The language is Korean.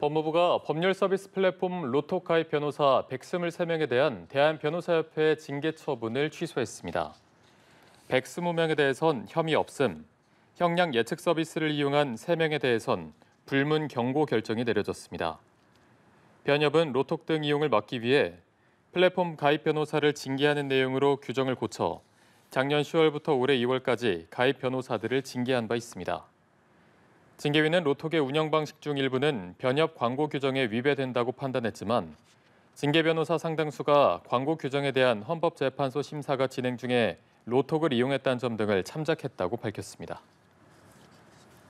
법무부가 법률 서비스 플랫폼 로토카이 변호사 123명에 대한 대한변호사협회 의 징계 처분을 취소했습니다. 120명에 대해선 혐의 없음, 형량 예측 서비스를 이용한 3명에 대해선 불문 경고 결정이 내려졌습니다. 변협은 로톡 등 이용을 막기 위해 플랫폼 가입 변호사를 징계하는 내용으로 규정을 고쳐 작년 10월부터 올해 2월까지 가입 변호사들을 징계한 바 있습니다. 징계위는 로톡의 운영 방식 중 일부는 변협 광고 규정에 위배된다고 판단했지만 징계 변호사 상당수가 광고 규정에 대한 헌법재판소 심사가 진행 중에 로톡을 이용했다는 점 등을 참작했다고 밝혔습니다.